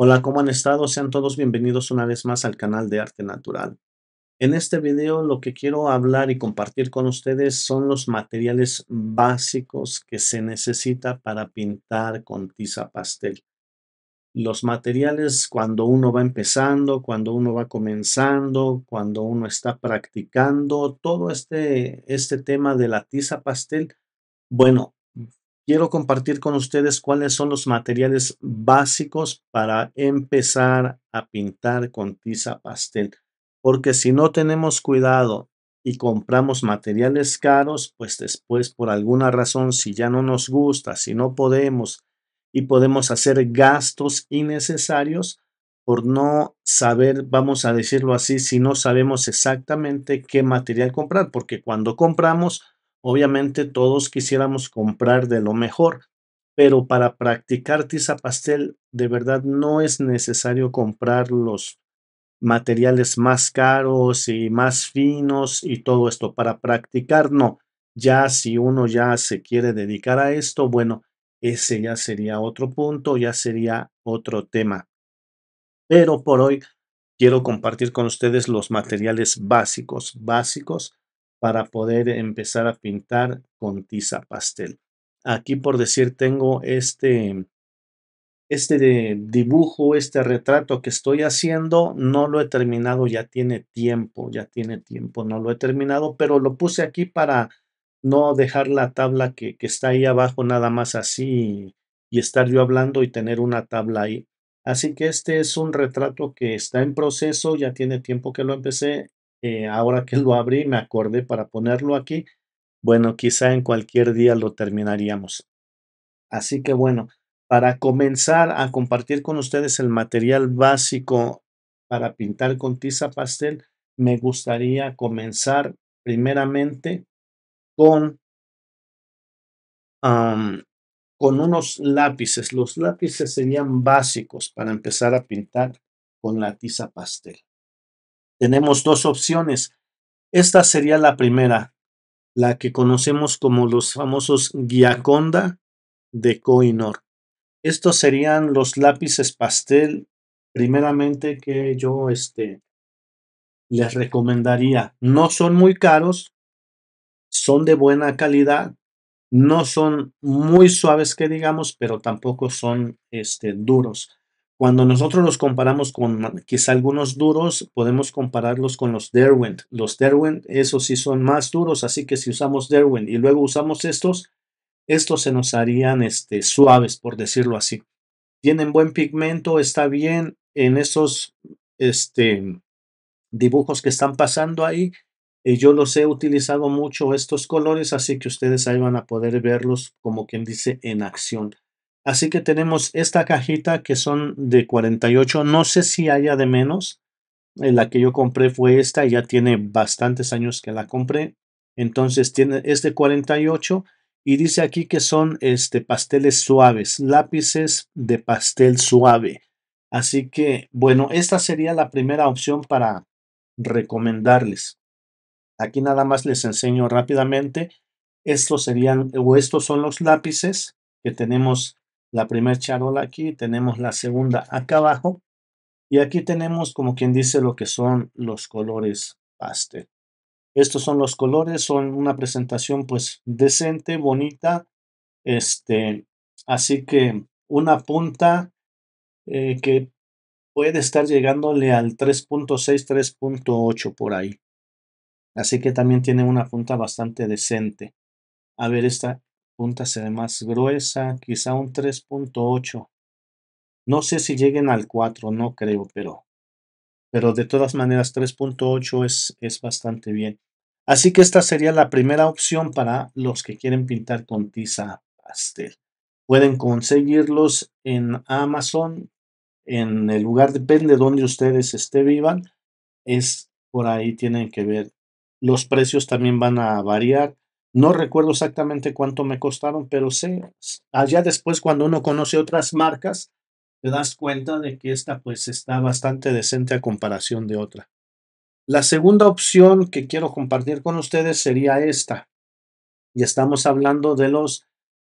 Hola, ¿cómo han estado? Sean todos bienvenidos una vez más al canal de Arte Natural. En este video lo que quiero hablar y compartir con ustedes son los materiales básicos que se necesita para pintar con tiza pastel. Los materiales cuando uno va empezando, cuando uno va comenzando, cuando uno está practicando, todo este, este tema de la tiza pastel, bueno, quiero compartir con ustedes cuáles son los materiales básicos para empezar a pintar con tiza pastel. Porque si no tenemos cuidado y compramos materiales caros, pues después por alguna razón, si ya no nos gusta, si no podemos y podemos hacer gastos innecesarios, por no saber, vamos a decirlo así, si no sabemos exactamente qué material comprar, porque cuando compramos, Obviamente todos quisiéramos comprar de lo mejor, pero para practicar tiza pastel de verdad no es necesario comprar los materiales más caros y más finos y todo esto. Para practicar no. Ya si uno ya se quiere dedicar a esto, bueno, ese ya sería otro punto, ya sería otro tema. Pero por hoy quiero compartir con ustedes los materiales básicos, básicos para poder empezar a pintar con tiza pastel. Aquí por decir tengo este, este dibujo, este retrato que estoy haciendo, no lo he terminado, ya tiene tiempo, ya tiene tiempo, no lo he terminado, pero lo puse aquí para no dejar la tabla que, que está ahí abajo nada más así y estar yo hablando y tener una tabla ahí. Así que este es un retrato que está en proceso, ya tiene tiempo que lo empecé eh, ahora que lo abrí me acordé para ponerlo aquí. Bueno, quizá en cualquier día lo terminaríamos. Así que bueno, para comenzar a compartir con ustedes el material básico para pintar con tiza pastel, me gustaría comenzar primeramente con, con unos lápices. Los lápices serían básicos para empezar a pintar con la tiza pastel. Tenemos dos opciones. Esta sería la primera, la que conocemos como los famosos Giaconda de Coinor. Estos serían los lápices pastel, primeramente que yo este, les recomendaría. No son muy caros, son de buena calidad, no son muy suaves que digamos, pero tampoco son este, duros. Cuando nosotros los comparamos con quizá algunos duros, podemos compararlos con los Derwent. Los Derwent, esos sí son más duros, así que si usamos Derwent y luego usamos estos, estos se nos harían este, suaves, por decirlo así. Tienen buen pigmento, está bien en esos este, dibujos que están pasando ahí. Y eh, yo los he utilizado mucho estos colores, así que ustedes ahí van a poder verlos como quien dice en acción. Así que tenemos esta cajita que son de 48. No sé si haya de menos. Eh, la que yo compré fue esta. Ya tiene bastantes años que la compré. Entonces tiene es de 48. Y dice aquí que son este, pasteles suaves, lápices de pastel suave. Así que, bueno, esta sería la primera opción para recomendarles. Aquí nada más les enseño rápidamente. Estos serían, o estos son los lápices que tenemos la primera charola aquí, tenemos la segunda acá abajo y aquí tenemos como quien dice lo que son los colores pastel. Estos son los colores, son una presentación pues decente, bonita, este, así que una punta eh, que puede estar llegándole al 3.6, 3.8 por ahí. Así que también tiene una punta bastante decente. A ver esta punta se ve más gruesa, quizá un 3.8. No sé si lleguen al 4, no creo, pero, pero de todas maneras 3.8 es, es bastante bien. Así que esta sería la primera opción para los que quieren pintar con tiza pastel. Pueden conseguirlos en Amazon, en el lugar, depende de donde ustedes esté vivan, es por ahí tienen que ver. Los precios también van a variar no recuerdo exactamente cuánto me costaron, pero sé, allá después cuando uno conoce otras marcas, te das cuenta de que esta pues está bastante decente a comparación de otra. La segunda opción que quiero compartir con ustedes sería esta. Y estamos hablando de los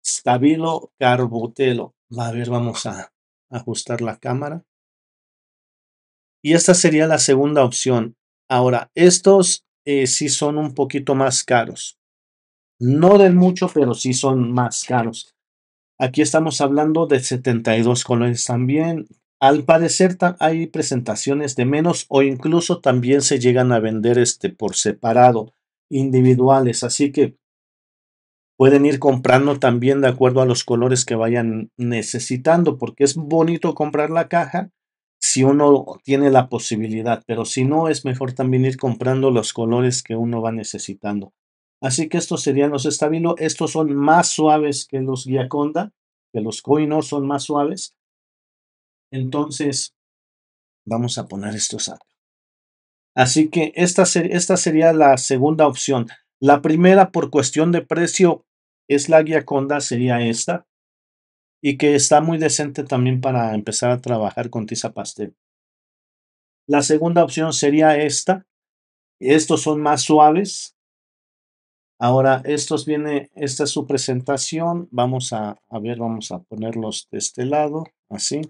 Stabilo Carbotelo. A ver, vamos a ajustar la cámara. Y esta sería la segunda opción. Ahora, estos eh, sí son un poquito más caros. No del mucho, pero sí son más caros. Aquí estamos hablando de 72 colores también. Al parecer hay presentaciones de menos o incluso también se llegan a vender este por separado, individuales. Así que pueden ir comprando también de acuerdo a los colores que vayan necesitando, porque es bonito comprar la caja si uno tiene la posibilidad, pero si no es mejor también ir comprando los colores que uno va necesitando. Así que estos serían los estabilo. Estos son más suaves que los guiaconda, que los coinor son más suaves. Entonces, vamos a poner estos acá. Así que esta, esta sería la segunda opción. La primera, por cuestión de precio, es la guiaconda, sería esta. Y que está muy decente también para empezar a trabajar con tiza pastel. La segunda opción sería esta. Estos son más suaves, Ahora, estos viene, esta es su presentación. Vamos a, ver, vamos a ponerlos de este lado, así.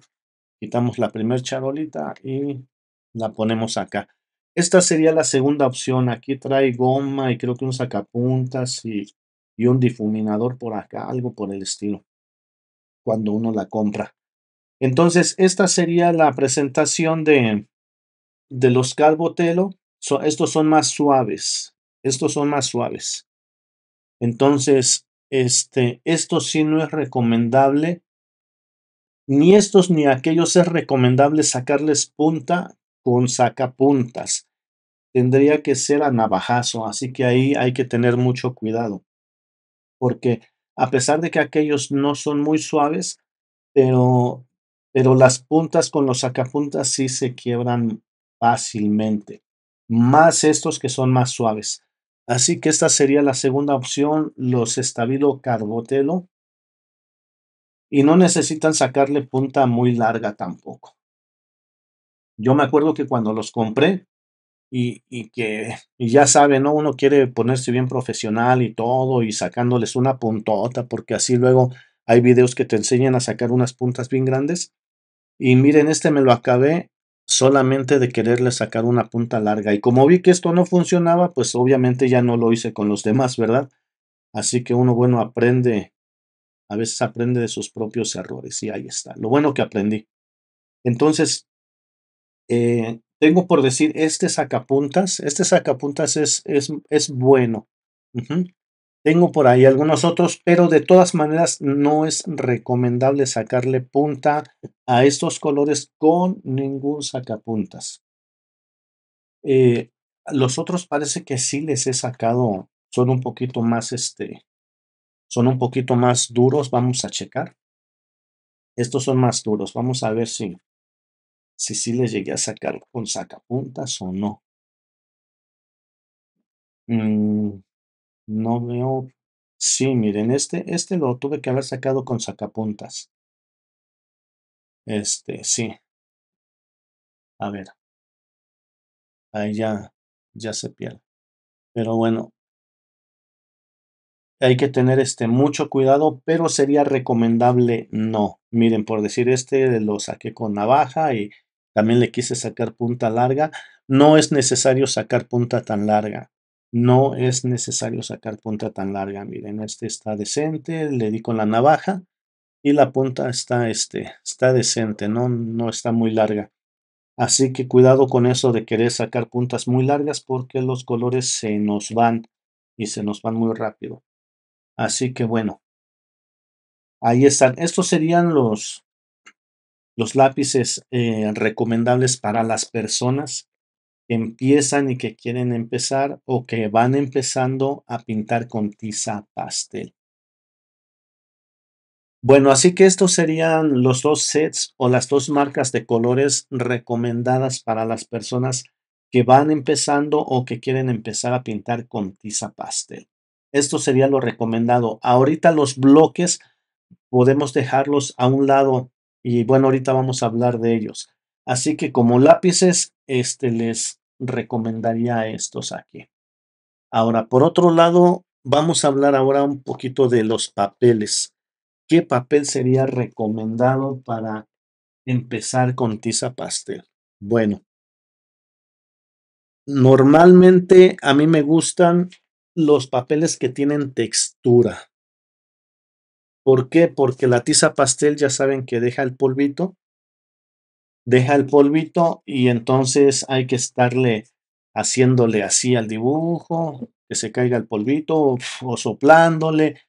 Quitamos la primer charolita y la ponemos acá. Esta sería la segunda opción. Aquí trae goma y creo que un sacapuntas y, y un difuminador por acá, algo por el estilo, cuando uno la compra. Entonces, esta sería la presentación de, de los calvotelo, estos son más suaves. Estos son más suaves. Entonces, este, esto sí no es recomendable. Ni estos ni aquellos es recomendable sacarles punta con sacapuntas. Tendría que ser a navajazo, así que ahí hay que tener mucho cuidado. Porque a pesar de que aquellos no son muy suaves, pero, pero las puntas con los sacapuntas sí se quiebran fácilmente. Más estos que son más suaves. Así que esta sería la segunda opción, los estabilo carbotelo. Y no necesitan sacarle punta muy larga tampoco. Yo me acuerdo que cuando los compré y, y que ya sabe, ¿no? Uno quiere ponerse bien profesional y todo y sacándoles una puntota porque así luego hay videos que te enseñan a sacar unas puntas bien grandes. Y miren, este me lo acabé solamente de quererle sacar una punta larga. Y como vi que esto no funcionaba, pues obviamente ya no lo hice con los demás, ¿verdad? Así que uno, bueno, aprende, a veces aprende de sus propios errores. Y ahí está, lo bueno que aprendí. Entonces, eh, tengo por decir, este sacapuntas, este sacapuntas es, es, es bueno. Tengo por ahí algunos otros, pero de todas maneras no es recomendable sacarle punta a estos colores con ningún sacapuntas. Eh, los otros parece que sí les he sacado, son un poquito más este, son un poquito más duros, vamos a checar. Estos son más duros, vamos a ver si, si sí les llegué a sacar con sacapuntas o no. Mm, no veo. Sí, miren, este, este lo tuve que haber sacado con sacapuntas. Este, sí. A ver. Ahí ya, ya se pierde. Pero bueno. Hay que tener este mucho cuidado, pero sería recomendable no. Miren, por decir este lo saqué con navaja y también le quise sacar punta larga. No es necesario sacar punta tan larga. No es necesario sacar punta tan larga. Miren, este está decente. Le di con la navaja y la punta está, este, está decente. No, no está muy larga. Así que cuidado con eso de querer sacar puntas muy largas porque los colores se nos van y se nos van muy rápido. Así que bueno, ahí están. Estos serían los, los lápices eh, recomendables para las personas empiezan y que quieren empezar o que van empezando a pintar con tiza pastel. Bueno, así que estos serían los dos sets o las dos marcas de colores recomendadas para las personas que van empezando o que quieren empezar a pintar con tiza pastel. Esto sería lo recomendado. Ahorita los bloques podemos dejarlos a un lado y bueno, ahorita vamos a hablar de ellos. Así que como lápices este, les recomendaría estos aquí. Ahora, por otro lado, vamos a hablar ahora un poquito de los papeles. ¿Qué papel sería recomendado para empezar con tiza pastel? Bueno, normalmente a mí me gustan los papeles que tienen textura. ¿Por qué? Porque la tiza pastel ya saben que deja el polvito deja el polvito y entonces hay que estarle haciéndole así al dibujo, que se caiga el polvito o soplándole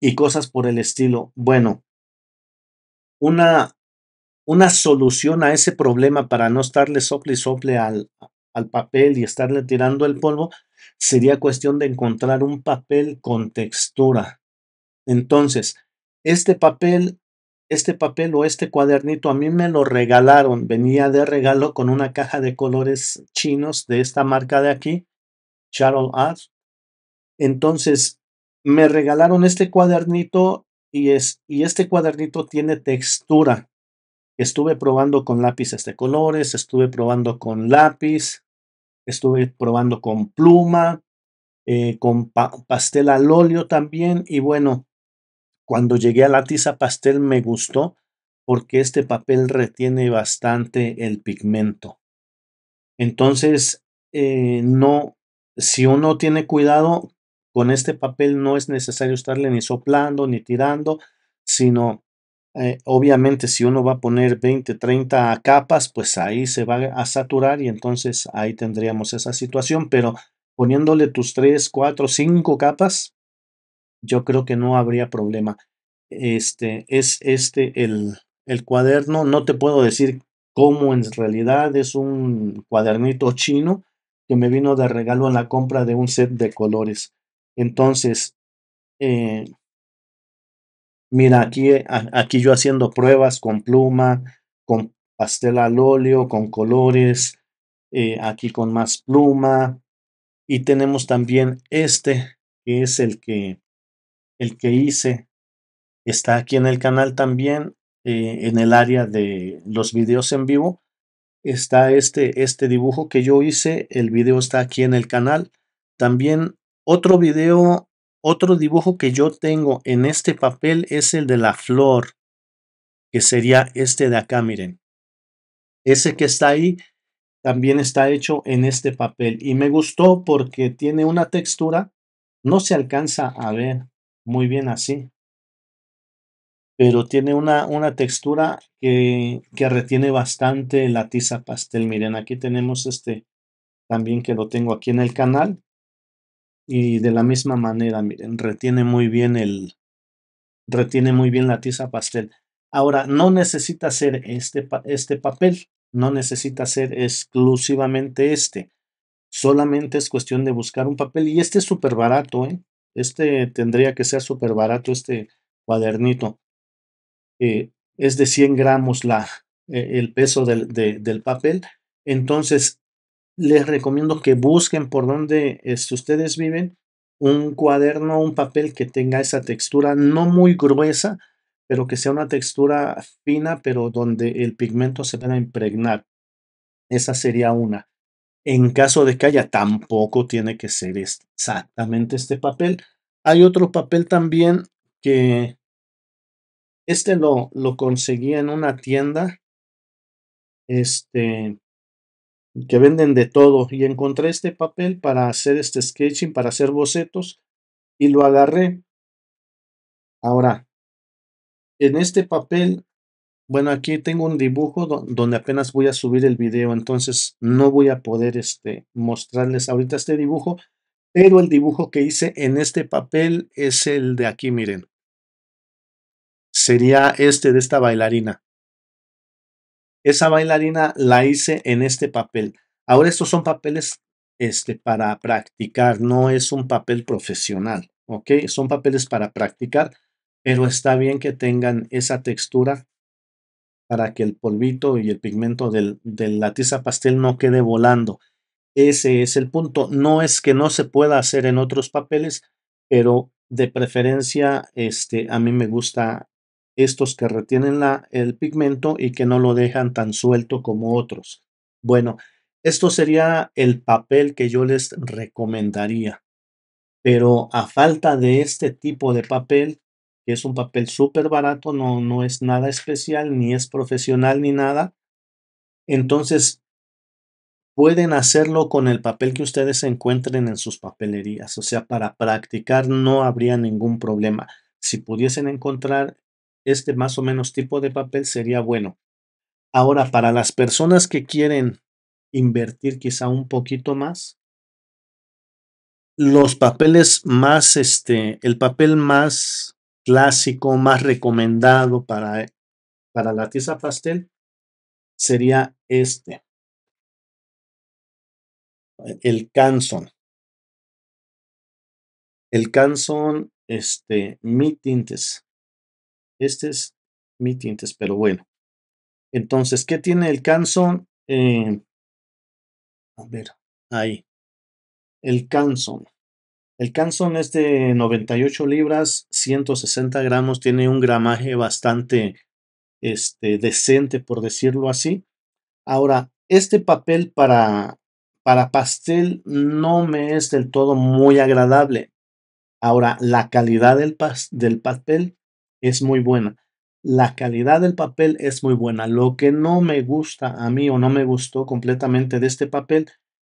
y cosas por el estilo. Bueno, una, una solución a ese problema para no estarle sople y sople al papel y estarle tirando el polvo sería cuestión de encontrar un papel con textura. Entonces, este papel este papel o este cuadernito a mí me lo regalaron, venía de regalo con una caja de colores chinos de esta marca de aquí, Charles Art. Entonces, me regalaron este cuadernito y, es, y este cuadernito tiene textura. Estuve probando con lápices de colores, estuve probando con lápiz, estuve probando con pluma, eh, con pastel al óleo también y bueno, cuando llegué a la tiza pastel me gustó porque este papel retiene bastante el pigmento. Entonces, eh, no, si uno tiene cuidado con este papel, no es necesario estarle ni soplando ni tirando, sino eh, obviamente si uno va a poner 20, 30 capas, pues ahí se va a saturar y entonces ahí tendríamos esa situación, pero poniéndole tus 3, 4, 5 capas, yo creo que no habría problema. Este es este el, el cuaderno. No te puedo decir cómo en realidad es un cuadernito chino que me vino de regalo en la compra de un set de colores. Entonces, eh, mira, aquí, eh, aquí yo haciendo pruebas con pluma, con pastel al óleo, con colores, eh, aquí con más pluma. Y tenemos también este, que es el que el que hice está aquí en el canal también, eh, en el área de los videos en vivo. Está este, este dibujo que yo hice, el video está aquí en el canal. También otro video, otro dibujo que yo tengo en este papel es el de la flor, que sería este de acá, miren. Ese que está ahí también está hecho en este papel y me gustó porque tiene una textura, no se alcanza a ver, muy bien así. Pero tiene una, una textura que, que, retiene bastante la tiza pastel. Miren, aquí tenemos este también que lo tengo aquí en el canal. Y de la misma manera, miren, retiene muy bien el. Retiene muy bien la tiza pastel. Ahora, no necesita ser este, este papel. No necesita ser exclusivamente este. Solamente es cuestión de buscar un papel. Y este es súper barato, ¿eh? Este tendría que ser súper barato, este cuadernito. Eh, es de 100 gramos la, e, el peso del, del, papel. Entonces, les recomiendo que busquen por donde este, ustedes viven un cuaderno, un papel que tenga esa textura, no muy gruesa, pero que sea una textura fina, pero donde el pigmento se pueda impregnar. Esa sería una. En caso de que haya, tampoco tiene que ser exactamente este papel. Hay otro papel también que este lo, lo conseguí en una tienda este, que venden de todo y encontré este papel para hacer este sketching, para hacer bocetos y lo agarré. Ahora, en este papel bueno, aquí tengo un dibujo donde apenas voy a subir el video, entonces no voy a poder este, mostrarles ahorita este dibujo, pero el dibujo que hice en este papel es el de aquí, miren. Sería este de esta bailarina. Esa bailarina la hice en este papel. Ahora estos son papeles este, para practicar, no es un papel profesional, ¿ok? Son papeles para practicar, pero está bien que tengan esa textura para que el polvito y el pigmento del, de la tiza pastel no quede volando. Ese es el punto. No es que no se pueda hacer en otros papeles, pero de preferencia este, a mí me gusta estos que retienen la, el pigmento y que no lo dejan tan suelto como otros. Bueno, esto sería el papel que yo les recomendaría. Pero a falta de este tipo de papel, es un papel súper barato, no, no es nada especial, ni es profesional, ni nada. Entonces, pueden hacerlo con el papel que ustedes encuentren en sus papelerías. O sea, para practicar no habría ningún problema. Si pudiesen encontrar este más o menos tipo de papel, sería bueno. Ahora, para las personas que quieren invertir quizá un poquito más, los papeles más, este, el papel más clásico más recomendado para, para la tiza pastel sería este, el Canson. El Canson, este, mi tintes. Este es mi tintes, pero bueno. Entonces, ¿qué tiene el Canson? Eh, a ver, ahí. El Canson. El Canson es de 98 libras, 160 gramos, tiene un gramaje bastante este, decente, por decirlo así. Ahora, este papel para, para pastel no me es del todo muy agradable. Ahora, la calidad del, del papel es muy buena. La calidad del papel es muy buena. Lo que no me gusta a mí o no me gustó completamente de este papel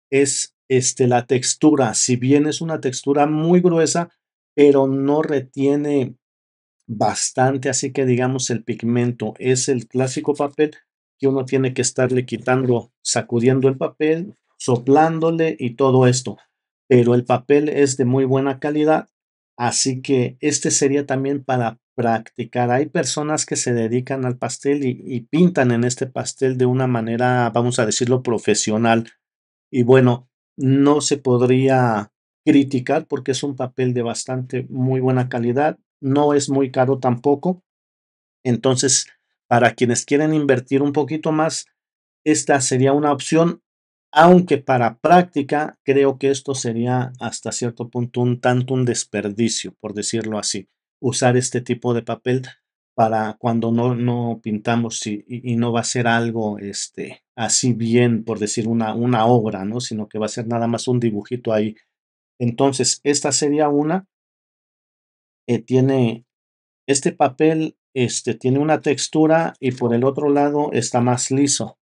es este, la textura, si bien es una textura muy gruesa, pero no retiene bastante, así que digamos el pigmento es el clásico papel que uno tiene que estarle quitando, sacudiendo el papel, soplándole y todo esto. Pero el papel es de muy buena calidad, así que este sería también para practicar. Hay personas que se dedican al pastel y pintan en este pastel de una manera, vamos a decirlo, profesional. Y bueno, no se podría criticar porque es un papel de bastante muy buena calidad, no es muy caro tampoco. Entonces, para quienes quieren invertir un poquito más, esta sería una opción, aunque para práctica creo que esto sería hasta cierto punto un tanto un desperdicio, por decirlo así, usar este tipo de papel para cuando no, no pintamos y, y, no va a ser algo este, así bien, por decir, una, una obra, ¿no? Sino que va a ser nada más un dibujito ahí. Entonces, esta sería una. Eh, tiene este papel, este, tiene una textura y por el otro lado está más liso.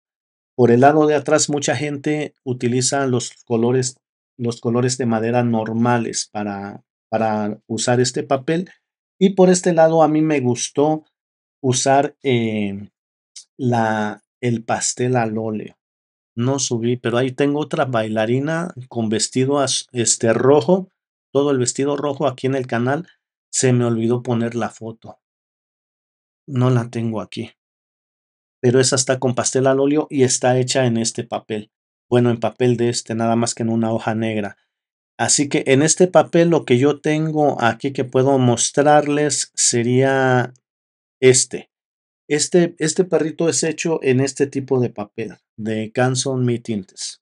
Por el lado de atrás, mucha gente utiliza los colores, los colores de madera normales para, para usar este papel. Y por este lado, a mí me gustó usar eh, la, el pastel al óleo. No subí, pero ahí tengo otra bailarina con vestido este rojo, todo el vestido rojo aquí en el canal. Se me olvidó poner la foto. No la tengo aquí. Pero esa está con pastel al óleo y está hecha en este papel. Bueno, en papel de este, nada más que en una hoja negra. Así que en este papel lo que yo tengo aquí que puedo mostrarles sería este. Este, este, perrito es hecho en este tipo de papel, de canson mi tintes.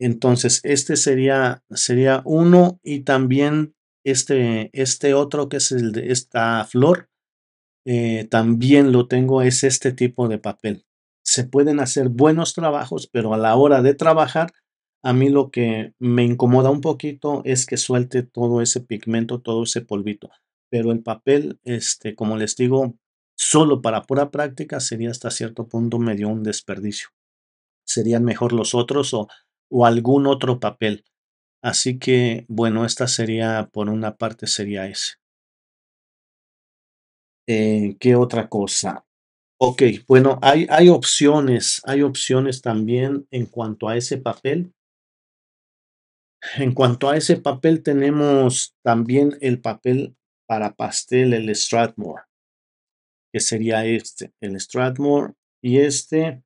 Entonces, este sería, sería uno y también este, este otro que es el de esta flor, eh, también lo tengo, es este tipo de papel. Se pueden hacer buenos trabajos, pero a la hora de trabajar, a mí lo que me incomoda un poquito es que suelte todo ese pigmento, todo ese polvito pero el papel, este, como les digo, solo para pura práctica sería hasta cierto punto medio un desperdicio. Serían mejor los otros o, o algún otro papel. Así que, bueno, esta sería, por una parte, sería ese. Eh, ¿Qué otra cosa? Ok, bueno, hay, hay opciones, hay opciones también en cuanto a ese papel. En cuanto a ese papel, tenemos también el papel para pastel el Stratmore, que sería este, el Stratmore, y este,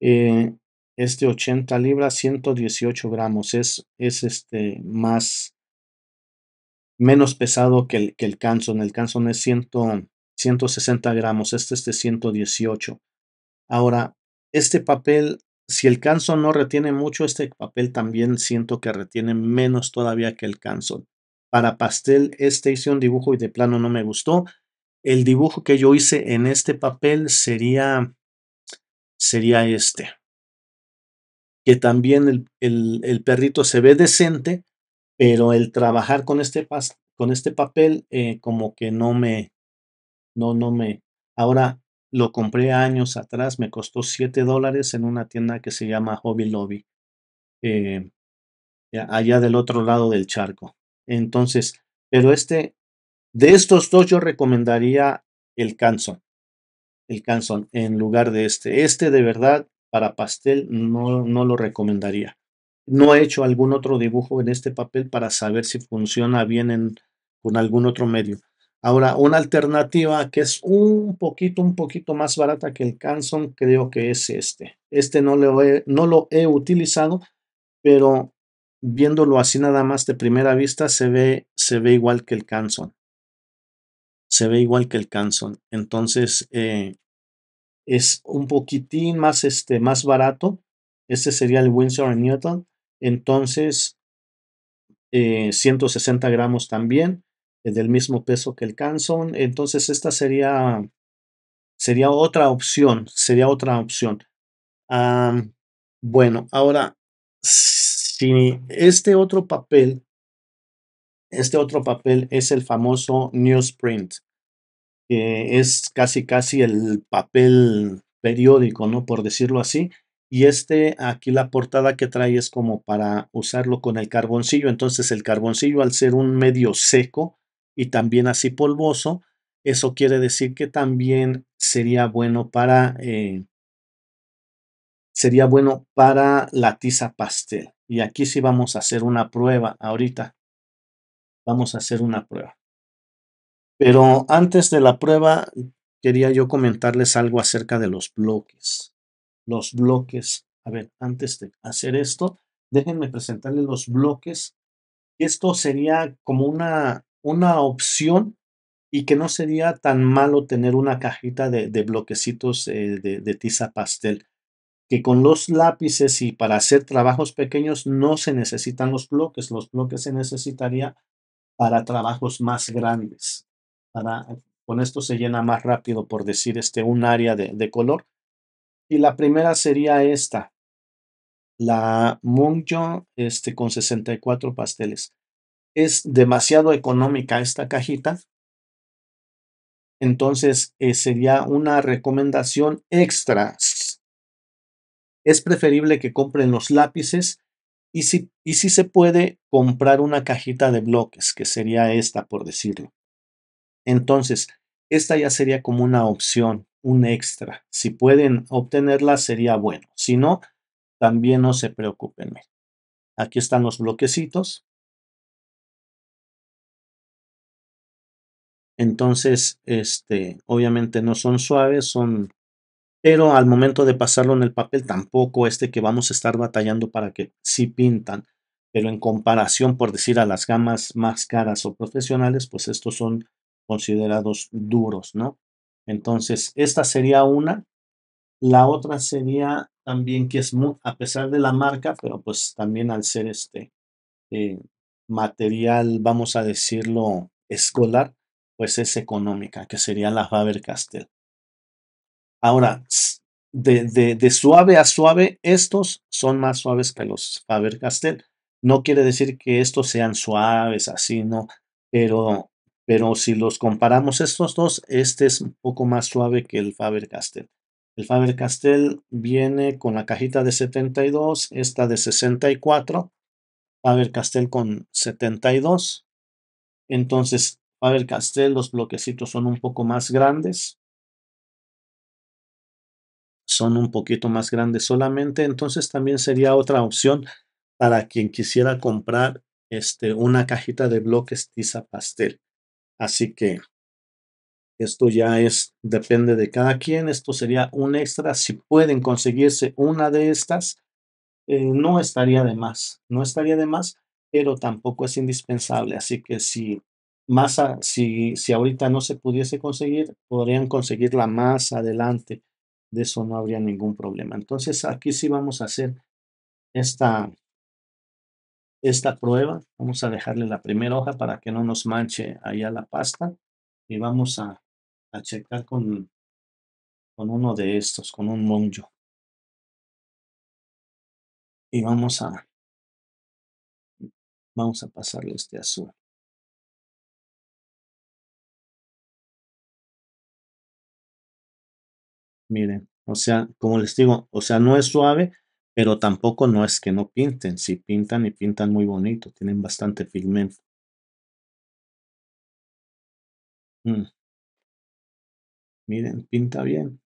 eh, este 80 libras, 118 gramos, es, es este más, menos pesado que el, que el Canson, el Canson es 160 gramos, este es de 118. Ahora, este papel, si el Canson no retiene mucho, este papel también siento que retiene menos todavía que el Canson para pastel. Este hice un dibujo y de plano no me gustó. El dibujo que yo hice en este papel sería, sería este. Que también el, perrito se ve decente, pero el trabajar con este, con este papel eh, como que no me, no, no me. Ahora lo compré años atrás, me costó 7 dólares en una tienda que se llama Hobby Lobby, eh, allá del otro lado del charco. Entonces, pero este, de estos dos yo recomendaría el Canson. El Canson en lugar de este. Este de verdad para pastel no, no lo recomendaría. No he hecho algún otro dibujo en este papel para saber si funciona bien en, con algún otro medio. Ahora, una alternativa que es un poquito, un poquito más barata que el Canson, creo que es este. Este no no lo he utilizado, pero viéndolo así nada más de primera vista, se ve, se ve igual que el Canson. Se ve igual que el Canson. Entonces, eh, es un poquitín más, este, más barato. Este sería el Windsor Newton. Entonces, 160 eh, gramos también, es eh, del mismo peso que el Canson. Entonces, esta sería, sería otra opción. Sería otra opción. bueno, ahora, este otro papel, este otro papel es el famoso newsprint, que es casi casi el papel periódico, ¿no? Por decirlo así. Y este, aquí la portada que trae es como para usarlo con el carboncillo. Entonces el carboncillo al ser un medio seco y también así polvoso, eso quiere decir que también sería bueno para, eh, sería bueno para la tiza pastel. Y aquí sí vamos a hacer una prueba ahorita. Vamos a hacer una prueba. Pero antes de la prueba, quería yo comentarles algo acerca de los bloques. Los bloques. A ver, antes de hacer esto, déjenme presentarles los bloques. Esto sería como una, una opción y que no sería tan malo tener una cajita de, de bloquecitos eh, de, de, tiza pastel que con los lápices y para hacer trabajos pequeños no se necesitan los bloques, los bloques se necesitaría para trabajos más grandes. Para, con esto se llena más rápido, por decir, este, un área de, color. Y la primera sería esta, la Mungyo este, con 64 pasteles. Es demasiado económica esta cajita. Entonces eh, sería una recomendación extra es preferible que compren los lápices y si, y si se puede, comprar una cajita de bloques, que sería esta, por decirlo. Entonces, esta ya sería como una opción, un extra. Si pueden obtenerla, sería bueno. Si no, también no se preocupen. Aquí están los bloquecitos. Entonces, este, obviamente no son suaves, son pero al momento de pasarlo en el papel tampoco este que vamos a estar batallando para que sí pintan, pero en comparación, por decir, a las gamas más caras o profesionales, pues estos son considerados duros, ¿no? Entonces, esta sería una. La otra sería también que es a pesar de la marca, pero pues también al ser este eh, material, vamos a decirlo, escolar, pues es económica, que sería la Faber Castell. Ahora, de, suave a suave, estos son más suaves que los Faber-Castell. No quiere decir que estos sean suaves, así, no, pero, pero si los comparamos estos dos, este es un poco más suave que el Faber-Castell. El Faber-Castell viene con la cajita de 72, esta de 64, Faber-Castell con 72. Entonces, Faber-Castell los bloquecitos son un poco más grandes son un poquito más grandes solamente, entonces también sería otra opción para quien quisiera comprar este, una cajita de bloques tiza pastel. Así que esto ya es, depende de cada quien. Esto sería un extra. Si pueden conseguirse una de estas, eh, no estaría de más. No estaría de más, pero tampoco es indispensable. Así que si más si, si ahorita no se pudiese conseguir, podrían conseguirla más adelante de eso no habría ningún problema. Entonces aquí sí vamos a hacer esta, esta prueba. Vamos a dejarle la primera hoja para que no nos manche allá la pasta. Y vamos a, a checar con, con uno de estos, con un monjo. Y vamos a, vamos a pasarle este azul. Miren, o sea, como les digo, o sea, no es suave, pero tampoco no es que no pinten. Si pintan y pintan muy bonito, tienen bastante pigmento. Mm. Miren, pinta bien.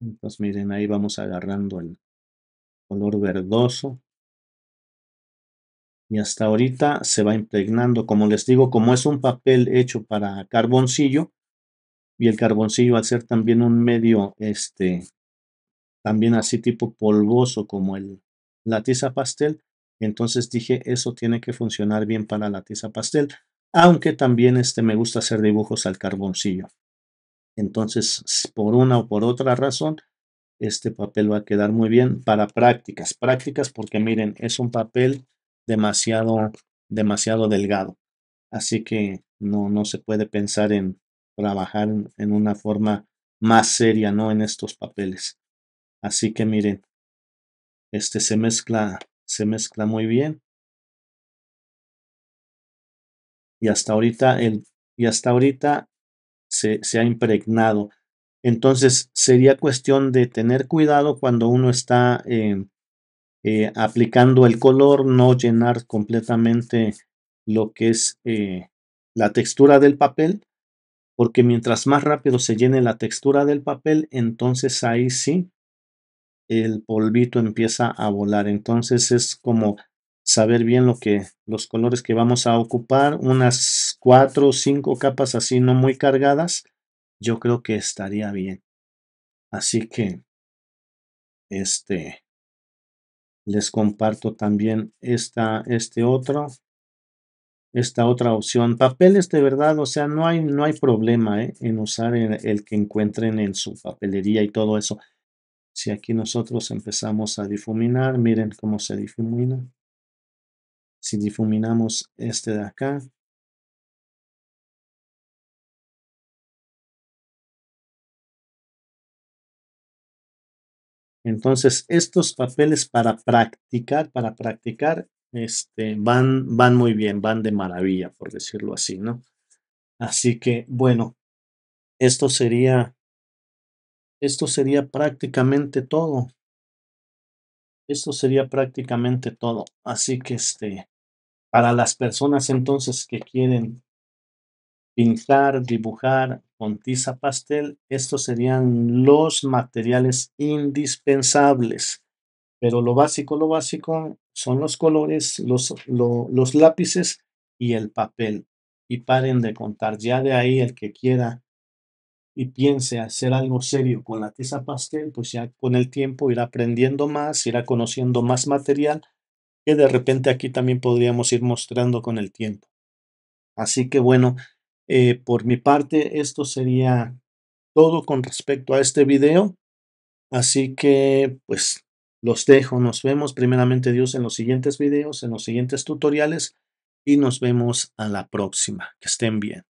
Entonces, miren, ahí vamos agarrando el color verdoso. Y hasta ahorita se va impregnando. Como les digo, como es un papel hecho para carboncillo, y el carboncillo al ser también un medio, este, también así tipo polvoso como el, la tiza pastel, entonces dije, eso tiene que funcionar bien para la tiza pastel, aunque también este, me gusta hacer dibujos al carboncillo. Entonces, por una o por otra razón, este papel va a quedar muy bien para prácticas. Prácticas porque miren, es un papel demasiado, demasiado delgado. Así que no, no se puede pensar en, trabajar en una forma más seria, ¿no? En estos papeles. Así que miren, este se mezcla, se mezcla muy bien. Y hasta ahorita, y hasta ahorita se, ha impregnado. Entonces sería cuestión de tener cuidado cuando uno está em, eh, aplicando el color, no llenar completamente lo que es eh, la textura del papel porque mientras más rápido se llene la textura del papel, entonces ahí sí el polvito empieza a volar. Entonces es como saber bien lo que los colores que vamos a ocupar, unas cuatro o cinco capas así no muy cargadas, yo creo que estaría bien. Así que este les comparto también esta este otro esta otra opción. Papeles de verdad, o sea, no hay, no hay problema ¿eh? en usar el, que encuentren en su papelería y todo eso. Si aquí nosotros empezamos a difuminar, miren cómo se difumina. Si difuminamos este de acá. Entonces, estos papeles para practicar, para practicar, este, van, van muy bien, van de maravilla, por decirlo así, ¿no? Así que, bueno, esto sería, esto sería prácticamente todo. Esto sería prácticamente todo. Así que, este, para las personas entonces que quieren pintar, dibujar con tiza pastel, estos serían los materiales indispensables. Pero lo básico, lo básico son los colores, los, los lápices y el papel. Y paren de contar. Ya de ahí el que quiera y piense hacer algo serio con la tiza pastel, pues ya con el tiempo irá aprendiendo más, irá conociendo más material que de repente aquí también podríamos ir mostrando con el tiempo. Así que bueno, eh, por mi parte esto sería todo con respecto a este video. Así que pues los dejo, nos vemos primeramente Dios en los siguientes videos, en los siguientes tutoriales y nos vemos a la próxima. Que estén bien.